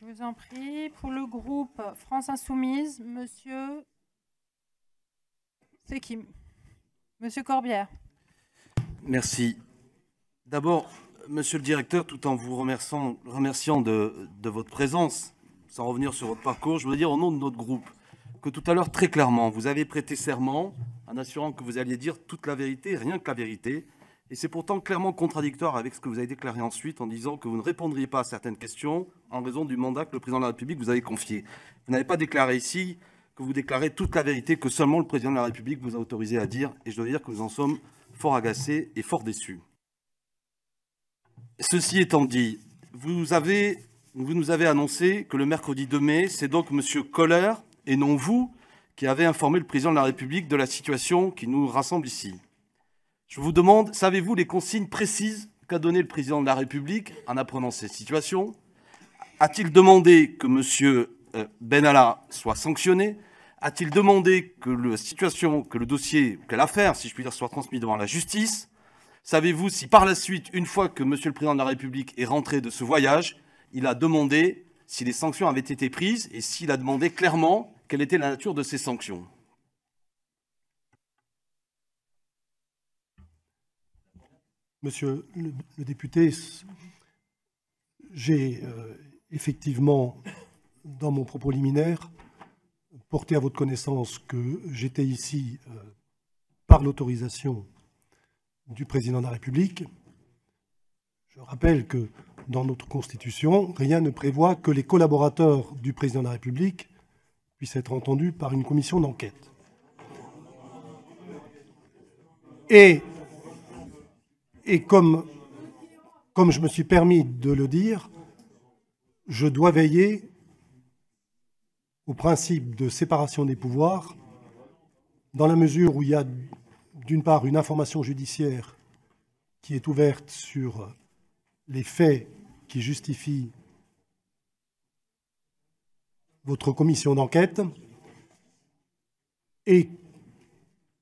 Je vous en prie. Pour le groupe France Insoumise, monsieur. C'est qui Monsieur Corbière. Merci. D'abord, monsieur le directeur, tout en vous remerciant, de, de, votre présence, sans revenir sur votre parcours, je veux dire au nom de notre groupe que tout à l'heure, très clairement, vous avez prêté serment en assurant que vous alliez dire toute la vérité, rien que la vérité, et c'est pourtant clairement contradictoire avec ce que vous avez déclaré ensuite en disant que vous ne répondriez pas à certaines questions en raison du mandat que le président de la République vous avait confié. Vous n'avez pas déclaré ici que vous déclarez toute la vérité que seulement le président de la République vous a autorisé à dire. Et je dois dire que nous en sommes fort agacés et fort déçus. Ceci étant dit, vous, nous avez annoncé que le mercredi 2 mai, c'est donc M. Kohler et non vous qui avez informé le président de la République de la situation qui nous rassemble ici. Je vous demande, savez-vous les consignes précises qu'a données le président de la République en apprenant cette situation A-t-il demandé que M. Euh, Benalla soit sanctionné A-t-il demandé que le situation, que le dossier, que l'affaire, si je puis dire, soit transmis devant la justice Savez-vous si par la suite, une fois que M. le Président de la République est rentré de ce voyage, il a demandé si les sanctions avaient été prises et s'il a demandé clairement quelle était la nature de ces sanctions Monsieur le, député, j'ai euh, effectivement, dans mon propos liminaire, porté à votre connaissance que j'étais ici euh, par l'autorisation du président de la République. Je rappelle que dans notre Constitution, rien ne prévoit que les collaborateurs du président de la République puissent être entendus par une commission d'enquête. Et et comme, comme je me suis permis de le dire, je dois veiller au principe de séparation des pouvoirs, dans la mesure où il y a d'une part une information judiciaire qui est ouverte sur les faits qui justifient votre commission d'enquête, et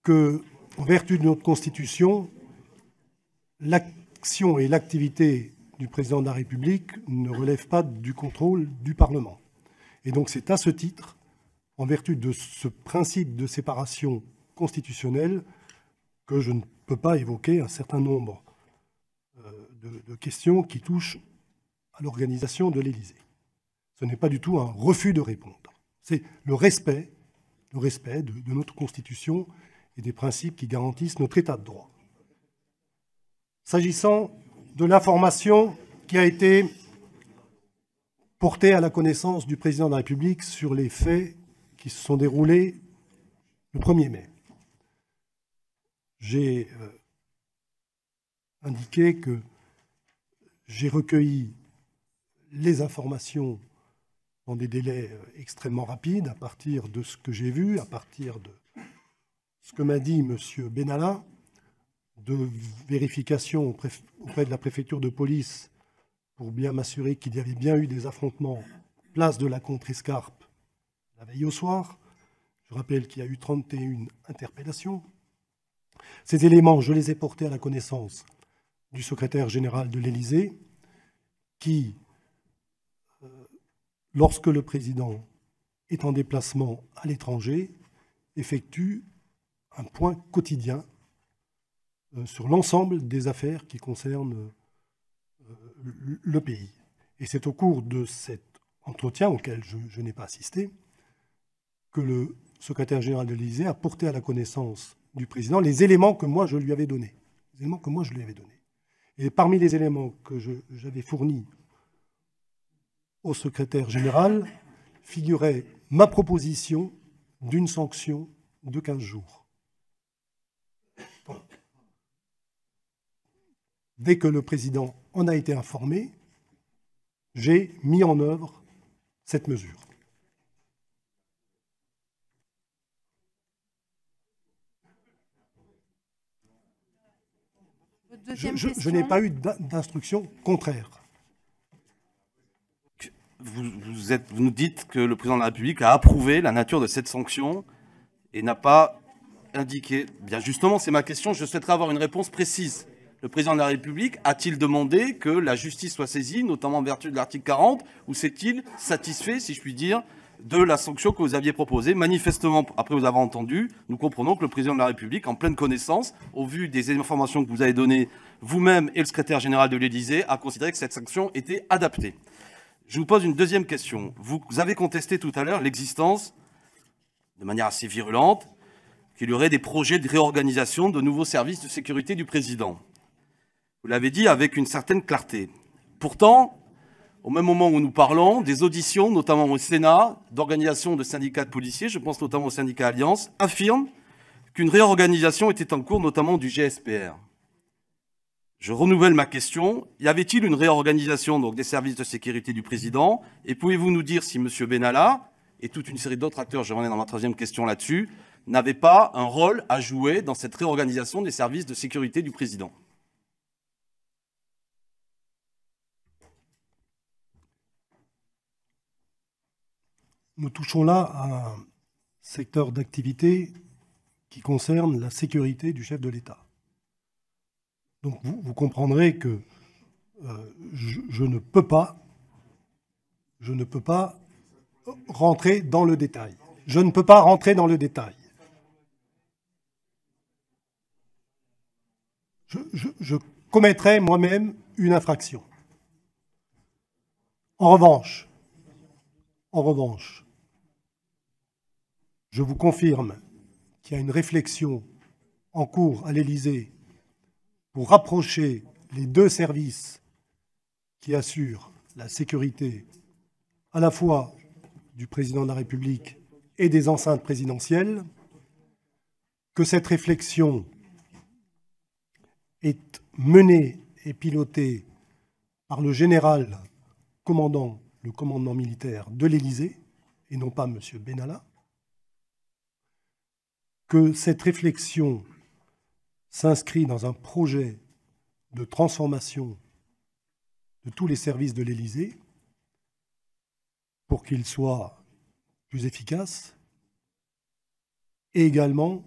que, en vertu de notre Constitution, l'action et l'activité du président de la République ne relèvent pas du contrôle du Parlement. Et donc c'est à ce titre, en vertu de ce principe de séparation constitutionnelle, que je ne peux pas évoquer un certain nombre euh, de, questions qui touchent à l'organisation de l'Élysée. Ce n'est pas du tout un refus de répondre. C'est le respect, le respect de notre Constitution et des principes qui garantissent notre État de droit. S'agissant de l'information qui a été portée à la connaissance du président de la République sur les faits qui se sont déroulés le 1er mai, j'ai euh, indiqué que j'ai recueilli les informations dans des délais euh, extrêmement rapides à partir de ce que j'ai vu, à partir de ce que m'a dit M. Benalla de vérification auprès de la préfecture de police pour bien m'assurer qu'il y avait bien eu des affrontements place de la Contrescarpe la veille au soir. Je rappelle qu'il y a eu 31 interpellations. Ces éléments, je les ai portés à la connaissance du secrétaire général de l'Élysée, qui, euh, lorsque le président est en déplacement à l'étranger, effectue un point quotidien euh, sur l'ensemble des affaires qui concernent euh, le pays. Et c'est au cours de cet entretien auquel je, n'ai pas assisté que le secrétaire général de l'Élysée a porté à la connaissance du président les éléments que moi je lui avais donnés. Les éléments que moi je lui avais donnés. Et parmi les éléments que j'avais fournis au secrétaire général figurait ma proposition d'une sanction de 15 jours. dès que le président en a été informé, j'ai mis en œuvre cette mesure. je, n'ai pas eu d'instruction contraire. Vous, vous, nous dites que le président de la République a approuvé la nature de cette sanction et n'a pas indiqué. Bien justement, c'est ma question. Je souhaiterais avoir une réponse précise le président de la République a-t-il demandé que la justice soit saisie, notamment en vertu de l'article 40, ou s'est-il satisfait, si je puis dire, de la sanction que vous aviez proposée. Manifestement, après vous avoir entendu, nous comprenons que le président de la République, en pleine connaissance, au vu des informations que vous avez données vous-même et le secrétaire général de l'Élysée, a considéré que cette sanction était adaptée. Je vous pose une deuxième question. Vous avez contesté tout à l'heure l'existence, de manière assez virulente, qu'il y aurait des projets de réorganisation de nouveaux services de sécurité du président. Vous l'avez dit avec une certaine clarté. Pourtant, au même moment où nous parlons, des auditions, notamment au Sénat, d'organisations de syndicats de policiers, je pense notamment au syndicat Alliance, affirment qu'une réorganisation était en cours, notamment du GSPR. Je renouvelle ma question. Y avait-il une réorganisation donc, des services de sécurité du président Et pouvez-vous nous dire si M. Benalla et toute une série d'autres acteurs, je reviens dans ma troisième question là-dessus, n'avaient pas un rôle à jouer dans cette réorganisation des services de sécurité du président nous touchons là à un secteur d'activité qui concerne la sécurité du chef de l'État. Donc vous, comprendrez que euh, je, ne peux pas, je ne peux pas rentrer dans le détail. Je ne peux pas rentrer dans le détail. Je, je commettrai moi-même une infraction. En revanche, en revanche, je vous confirme qu'il y a une réflexion en cours à l'Élysée pour rapprocher les deux services qui assurent la sécurité à la fois du président de la République et des enceintes présidentielles, que cette réflexion est menée et pilotée par le général commandant le commandement militaire de l'Élysée, et non pas M. Benalla, que cette réflexion s'inscrit dans un projet de transformation de tous les services de l'Élysée pour qu'ils soient plus efficaces et également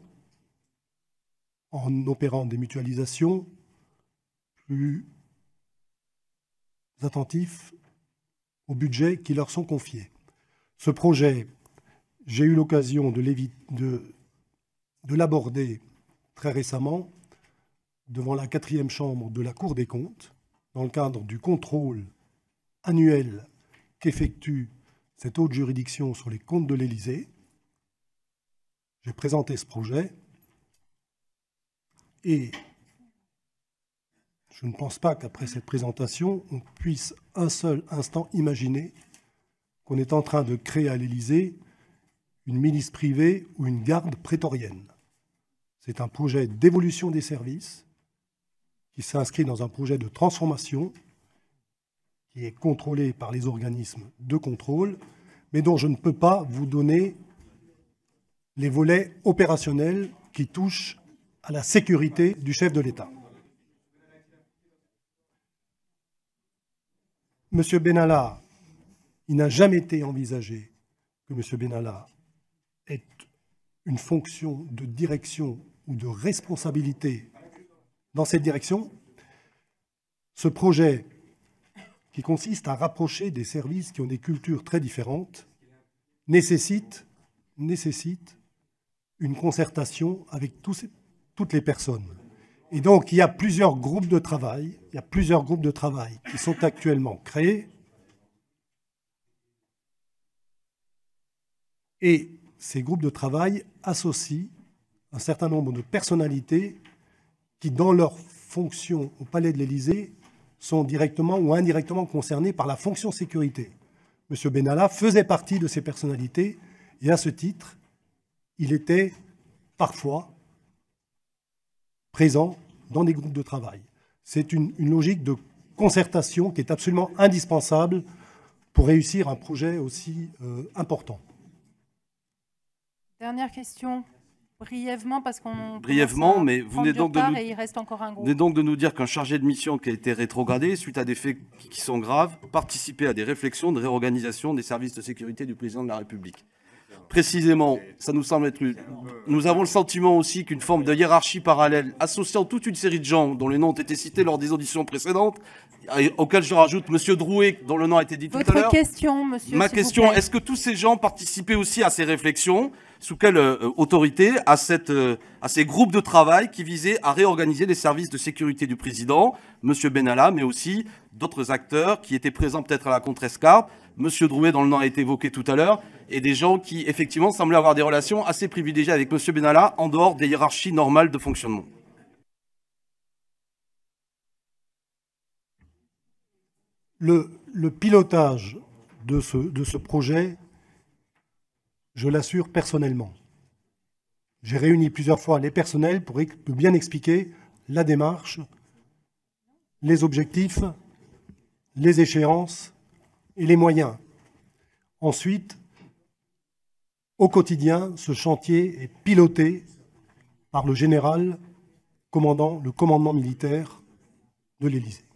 en opérant des mutualisations plus attentifs aux budgets qui leur sont confiés. Ce projet, j'ai eu l'occasion de, de de l'aborder très récemment devant la quatrième chambre de la Cour des comptes, dans le cadre du contrôle annuel qu'effectue cette haute juridiction sur les comptes de l'Élysée. J'ai présenté ce projet et je ne pense pas qu'après cette présentation, on puisse un seul instant imaginer qu'on est en train de créer à l'Élysée une milice privée ou une garde prétorienne. C'est un projet d'évolution des services qui s'inscrit dans un projet de transformation qui est contrôlé par les organismes de contrôle, mais dont je ne peux pas vous donner les volets opérationnels qui touchent à la sécurité du chef de l'État. Monsieur Benalla, il n'a jamais été envisagé que Monsieur Benalla une fonction de direction ou de responsabilité dans cette direction, ce projet qui consiste à rapprocher des services qui ont des cultures très différentes nécessite, nécessite une concertation avec toutes les personnes. Et donc, il y a plusieurs groupes de travail, il y a plusieurs groupes de travail qui sont actuellement créés. Et ces groupes de travail associent un certain nombre de personnalités qui, dans leur fonction au Palais de l'Élysée, sont directement ou indirectement concernées par la fonction sécurité. M. Benalla faisait partie de ces personnalités et à ce titre, il était parfois présent dans des groupes de travail. C'est une, logique de concertation qui est absolument indispensable pour réussir un projet aussi euh, important. Dernière question. Brièvement, parce qu'on. Brièvement, mais vous venez donc, de nous, donc de nous dire qu'un chargé de mission qui a été rétrogradé suite à des faits qui sont graves participait à des réflexions de réorganisation des services de sécurité du président de la République précisément, ça nous semble être. Nous avons le sentiment aussi qu'une forme de hiérarchie parallèle, associant toute une série de gens dont les noms ont été cités lors des auditions précédentes, auxquels je rajoute M. Drouet, dont le nom a été dit tout à l'heure. question, monsieur. Ma question, est-ce que tous ces gens participaient aussi à ces réflexions Sous quelle euh, autorité à, cette, euh, à ces groupes de travail qui visaient à réorganiser les services de sécurité du président, M. Benalla, mais aussi d'autres acteurs qui étaient présents peut-être à la contrescarpe M. Drouet dont le nom a été évoqué tout à l'heure, et des gens qui effectivement semblaient avoir des relations assez privilégiées avec M. Benalla en dehors des hiérarchies normales de fonctionnement. Le, pilotage de ce projet, je l'assure personnellement. J'ai réuni plusieurs fois les personnels pour bien expliquer la démarche, les objectifs, les échéances et les moyens. Ensuite, au quotidien, ce chantier est piloté par le général commandant le commandement militaire de l'Élysée.